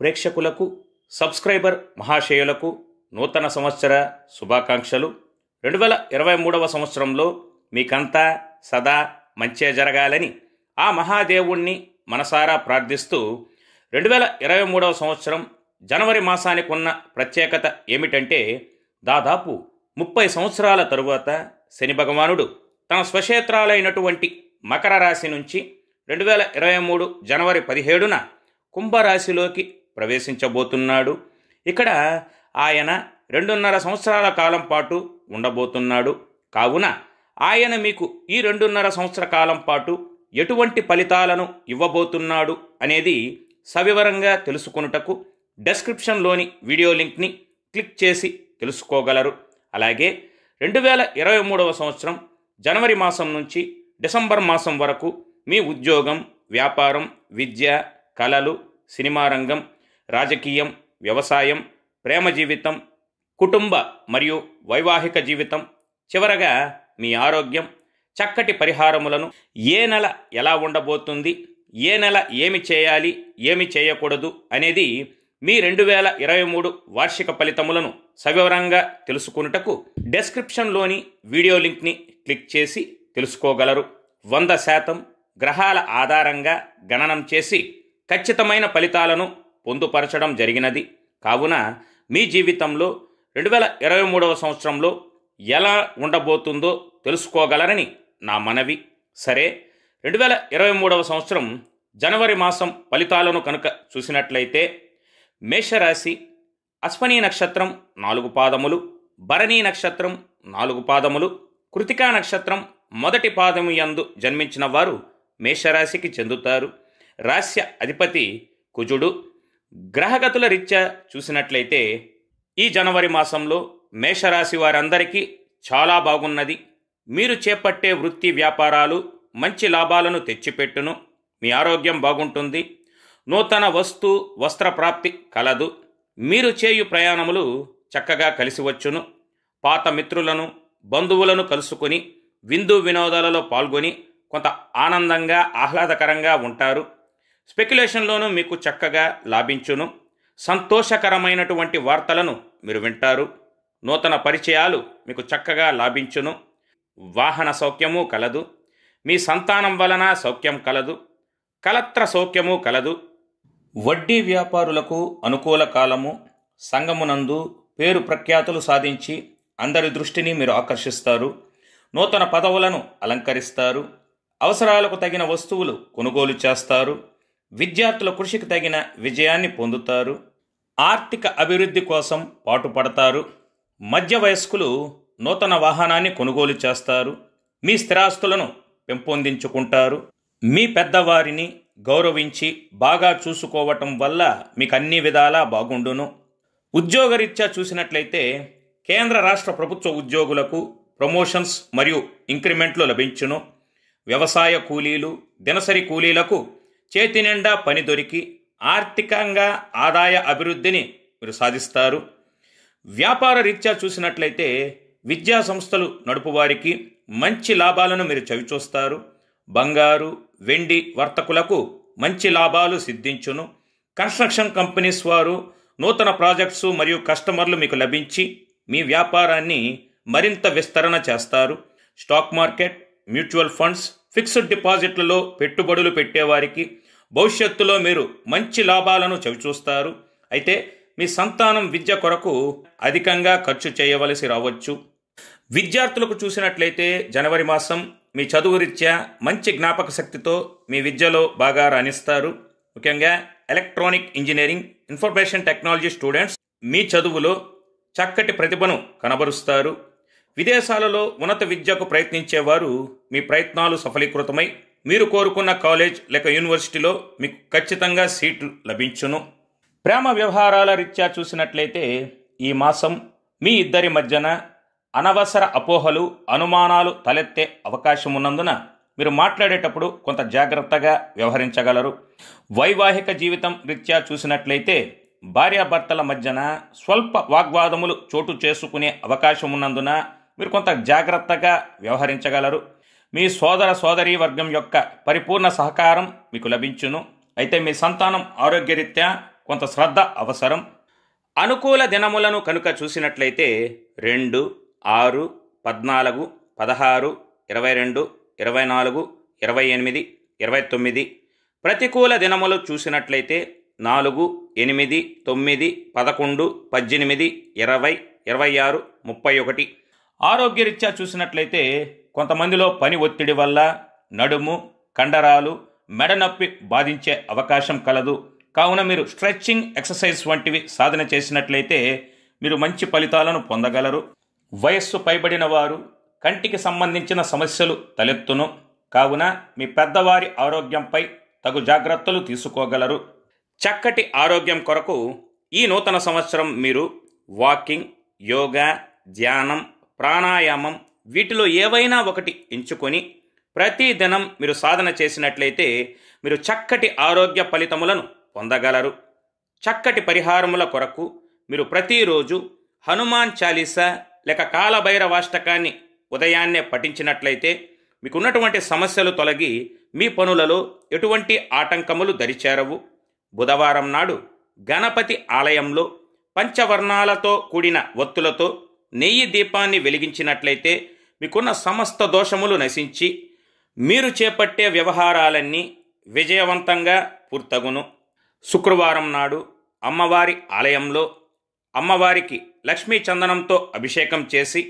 ప్రేక్షకులకు సబ్స్క్రైబర్ మహాశయులకు నూతన సంవత్సర శుభాకాంక్షలు రెండు వేల ఇరవై మూడవ సంవత్సరంలో మీకంతా సదా మంచే జరగాలని ఆ మహాదేవుణ్ణి మనసారా ప్రార్థిస్తూ రెండు వేల ఇరవై మూడవ సంవత్సరం జనవరి మాసానికి ఉన్న ప్రత్యేకత ఏమిటంటే దాదాపు ముప్పై సంవత్సరాల తరువాత శని భగవానుడు తన స్వక్షేత్రాలైనటువంటి మకర రాశి నుంచి రెండు వేల ఇరవై మూడు జనవరి పదిహేడున కుంభరాశిలోకి ప్రవేశించబోతున్నాడు ఇక్కడ ఆయన రెండున్నర సంవత్సరాల కాలం పాటు ఉండబోతున్నాడు కావున ఆయన మీకు ఈ రెండున్నర సంవత్సర కాలం పాటు ఎటువంటి ఫలితాలను ఇవ్వబోతున్నాడు అనేది సవివరంగా తెలుసుకొనుటకు డెస్క్రిప్షన్లోని వీడియో లింక్ని క్లిక్ చేసి తెలుసుకోగలరు అలాగే రెండు వేల ఇరవై మూడవ సంవత్సరం జనవరి మాసం నుంచి డిసెంబర్ మాసం వరకు మీ ఉద్యోగం వ్యాపారం విద్య కళలు సినిమా రంగం రాజకీయం వ్యవసాయం ప్రేమ జీవితం కుటుంబ మరియు వైవాహిక జీవితం చివరగా మీ ఆరోగ్యం చక్కటి పరిహారములను ఏ నెల ఎలా ఉండబోతుంది ఏ నెల ఏమి చేయాలి ఏమి చేయకూడదు అనేది మీ రెండు వేల ఇరవై మూడు వార్షిక ఫలితములను సవివరంగా తెలుసుకున్నటకు డెస్క్రిప్షన్లోని వీడియో లింక్ని క్లిక్ చేసి తెలుసుకోగలరు వంద శాతం గ్రహాల ఆధారంగా గణనం చేసి ఖచ్చితమైన ఫలితాలను పొందుపరచడం జరిగినది కావున మీ జీవితంలో రెండు వేల ఇరవై మూడవ సంవత్సరంలో ఎలా ఉండబోతుందో తెలుసుకోగలరని నా మనవి సరే రెండు వేల ఇరవై మూడవ సంవత్సరం జనవరి మాసం ఫలితాలను కనుక చూసినట్లయితే మేషరాశి అశ్వనీ నక్షత్రం నాలుగు పాదములు భరణీ నక్షత్రం నాలుగు పాదములు కృతికా నక్షత్రం మొదటి పాదము యందు జన్మించిన వారు మేషరాశికి చెందుతారు రాస్య అధిపతి కుజుడు గ్రహగతుల రీత్యా చూసినట్లయితే ఈ జనవరి మాసంలో మేషరాశి వారందరికీ చాలా బాగున్నది మీరు చేపట్టే వృత్తి వ్యాపారాలు మంచి లాభాలను తెచ్చిపెట్టును మీ ఆరోగ్యం బాగుంటుంది నూతన వస్తు వస్త్ర ప్రాప్తి కలదు మీరు చేయు ప్రయాణములు చక్కగా కలిసి వచ్చును పాత మిత్రులను బంధువులను కలుసుకొని విందు వినోదాలలో పాల్గొని కొంత ఆనందంగా ఆహ్లాదకరంగా ఉంటారు స్పెక్యులేషన్లోనూ మీకు చక్కగా లాభించును సంతోషకరమైనటువంటి వార్తలను మీరు వింటారు నూతన పరిచయాలు మీకు చక్కగా లాభించును వాహన సౌఖ్యము కలదు మీ సంతానం వలన సౌఖ్యం కలదు కలత్ర సౌఖ్యము కలదు వడ్డీ వ్యాపారులకు అనుకూల కాలము సంగమునందు పేరు ప్రఖ్యాతులు సాధించి అందరి దృష్టిని మీరు ఆకర్షిస్తారు నూతన పదవులను అలంకరిస్తారు అవసరాలకు తగిన వస్తువులు కొనుగోలు చేస్తారు విద్యార్థుల కృషికి తగిన విజయాన్ని పొందుతారు ఆర్థిక అభివృద్ధి కోసం పాటుపడతారు మధ్య వయస్కులు నూతన వాహనాన్ని కొనుగోలు చేస్తారు మీ స్థిరాస్తులను పెంపొందించుకుంటారు మీ పెద్దవారిని గౌరవించి బాగా చూసుకోవటం వల్ల మీకు అన్ని విధాలా బాగుండును ఉద్యోగరీత్యా చూసినట్లయితే కేంద్ర రాష్ట్ర ప్రభుత్వ ఉద్యోగులకు ప్రమోషన్స్ మరియు ఇంక్రిమెంట్లు లభించును వ్యవసాయ కూలీలు దినసరి కూలీలకు చేతి నిండా పని దొరికి ఆర్థికంగా ఆదాయ అభివృద్ధిని మీరు సాధిస్తారు వ్యాపార రీత్యా చూసినట్లయితే విద్యా సంస్థలు నడుపువారికి మంచి లాభాలను మీరు చవిచూస్తారు బంగారు వెండి వర్తకులకు మంచి లాభాలు సిద్ధించును కన్స్ట్రక్షన్ కంపెనీస్ వారు నూతన ప్రాజెక్ట్స్ మరియు కస్టమర్లు మీకు లభించి మీ వ్యాపారాన్ని మరింత విస్తరణ చేస్తారు stock market mutual funds fixed డిపాజిట్లలో పెట్టుబడులు పెట్టేవారికి భవిష్యత్తులో మీరు మంచి లాభాలను చవిచూస్తారు అయితే మీ సంతానం విద్య కొరకు అధికంగా ఖర్చు చేయవలసి రావచ్చు విద్యార్థులకు చూసినట్లయితే జనవరి మాసం మీ చదువు రీత్యా మంచి జ్ఞాపక శక్తితో మీ విద్యలో బాగా రాణిస్తారు ముఖ్యంగా electronic engineering information technology students మీ చదువులో చక్కటి ప్రతిభను కనబరుస్తారు విదేశాలలో ఉన్నత విద్యకు ప్రయత్నించేవారు మీ ప్రయత్నాలు సఫలీకృతమై మీరు కోరుకున్న కాలేజ్ లేక యూనివర్సిటీలో మీకు ఖచ్చితంగా సీట్ లభించును ప్రేమ వ్యవహారాల రీత్యా చూసినట్లయితే ఈ మాసం మీ ఇద్దరి మధ్యన అనవసర అపోహలు అనుమానాలు తలెత్తే అవకాశం ఉన్నందున మీరు మాట్లాడేటప్పుడు కొంత జాగ్రత్తగా వ్యవహరించగలరు వైవాహిక జీవితం రీత్యా చూసినట్లయితే భార్యాభర్తల మధ్యన స్వల్ప వాగ్వాదములు చోటు చేసుకునే అవకాశం ఉన్నందున మీరు కొంత జాగ్రత్తగా వ్యవహరించగలరు మీ సోదర సోదరీ వర్గం యొక్క పరిపూర్ణ సహకారం మీకు లభించును అయితే మీ సంతానం ఆరోగ్యరీత్యా కొంత శ్రద్ధ అవసరం అనుకూల దినములను కనుక చూసినట్లయితే రెండు ఆరు పద్నాలుగు పదహారు ఇరవై రెండు ఇరవై నాలుగు ఇరవై ఎనిమిది ఇరవై తొమ్మిది ప్రతికూల దినములు చూసినట్లయితే నాలుగు ఎనిమిది తొమ్మిది పదకొండు పద్దెనిమిది ఇరవై ఇరవై ఆరు ముప్పై ఒకటి ఆరోగ్యరీత్యా చూసినట్లయితే కొంతమందిలో పని ఒత్తిడి వల్ల నడుము కండరాలు మెడనొప్పి బాధించే అవకాశం కలదు కావున మీరు స్ట్రెచ్చింగ్ ఎక్సర్సైజ్ వంటివి సాధన చేసినట్లయితే మీరు మంచి ఫలితాలను పొందగలరు వయస్సు పైబడిన వారు కంటికి సంబంధించిన సమస్యలు తలెత్తును కావున మీ పెద్దవారి ఆరోగ్యంపై తగు జాగ్రత్తలు తీసుకోగలరు చక్కటి ఆరోగ్యం కొరకు ఈ నూతన సంవత్సరం మీరు వాకింగ్ యోగా ధ్యానం ప్రాణాయామం వీటిలో ఏవైనా ఒకటి ఎంచుకొని ప్రతిదినం మీరు సాధన చేసినట్లయితే మీరు చక్కటి ఆరోగ్య ఫలితములను పొందగలరు చక్కటి పరిహారముల కొరకు మీరు ప్రతిరోజు హనుమాన్ చాలీసా లేక కాలభైరవాష్టకాన్ని ఉదయాన్నే పఠించినట్లయితే మీకున్నటువంటి సమస్యలు తొలగి మీ పనులలో ఎటువంటి ఆటంకములు దరిచేరవు బుధవారం నాడు గణపతి ఆలయంలో పంచవర్ణాలతో కూడిన ఒత్తులతో నెయ్యి దీపాన్ని వెలిగించినట్లయితే మీకున్న సమస్త దోషములు నశించి మీరు చేపట్టే వ్యవహారాలన్నీ విజయవంతంగా పూర్తగును శుక్రవారం నాడు అమ్మవారి ఆలయంలో అమ్మవారికి లక్ష్మీ చందనంతో అభిషేకం చేసి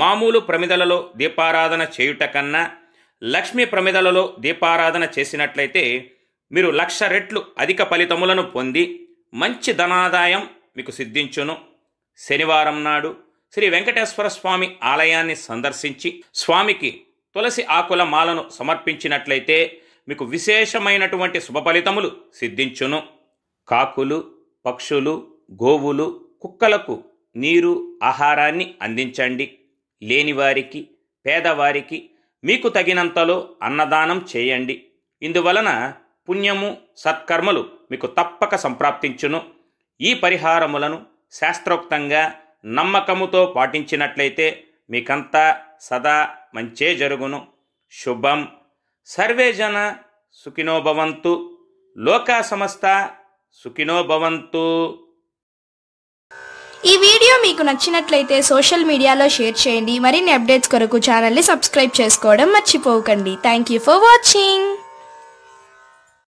మామూలు ప్రమిదలలో దీపారాధన చేయుట కన్నా లక్ష్మీ ప్రమిదలలో దీపారాధన చేసినట్లయితే మీరు లక్ష రెట్లు అధిక ఫలితములను పొంది మంచి ధనాదాయం మీకు సిద్ధించును శనివారం నాడు శ్రీ వెంకటేశ్వర స్వామి ఆలయాన్ని సందర్శించి స్వామికి తులసి ఆకుల మాలను సమర్పించినట్లయితే మీకు విశేషమైనటువంటి శుభ ఫలితములు సిద్ధించును కాకులు పక్షులు గోవులు కుక్కలకు నీరు ఆహారాన్ని అందించండి లేనివారికి పేదవారికి మీకు తగినంతలో అన్నదానం చేయండి ఇందువలన పుణ్యము సత్కర్మలు మీకు తప్పక సంప్రాప్తించును ఈ పరిహారములను శాస్త్రోక్తంగా నమ్మకముతో పాటించినట్లయితే మీకంతా సదా మంచే జరుగును శుభం సర్వేజన సుఖినోభవంతు లోకా సమస్త సుఖినోభవంతు ఈ వీడియో మీకు నచ్చినట్లయితే సోషల్ మీడియాలో షేర్ చేయండి మరిన్ని అప్డేట్స్ కొరకు ఛానల్ని సబ్స్క్రైబ్ చేసుకోవడం మర్చిపోకండి థ్యాంక్ యూ ఫర్ వాచింగ్